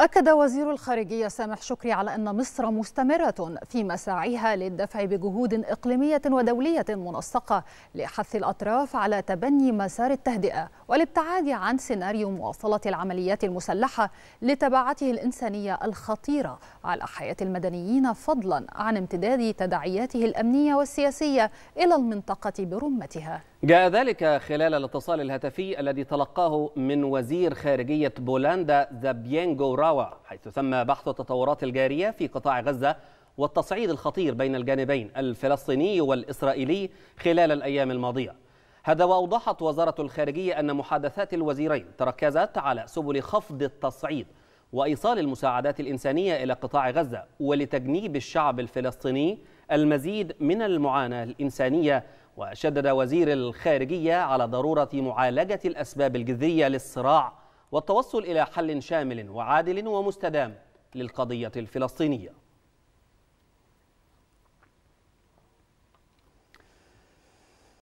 أكد وزير الخارجية سامح شكري على أن مصر مستمرة في مساعيها للدفع بجهود إقليمية ودولية منسقة لحث الأطراف على تبني مسار التهدئة والابتعاد عن سيناريو مواصلة العمليات المسلحة لتبعاته الإنسانية الخطيرة على حياة المدنيين فضلا عن امتداد تداعياته الأمنية والسياسية إلى المنطقة برمتها جاء ذلك خلال الاتصال الهاتفي الذي تلقاه من وزير خارجية بولندا زابيانجو راوا حيث تم بحث التطورات الجارية في قطاع غزة والتصعيد الخطير بين الجانبين الفلسطيني والإسرائيلي خلال الأيام الماضية هذا وأوضحت وزارة الخارجية أن محادثات الوزيرين تركزت على سبل خفض التصعيد وإيصال المساعدات الإنسانية إلى قطاع غزة ولتجنيب الشعب الفلسطيني المزيد من المعاناة الإنسانية وشدد وزير الخارجية على ضرورة معالجة الأسباب الجذرية للصراع والتوصل إلى حل شامل وعادل ومستدام للقضية الفلسطينية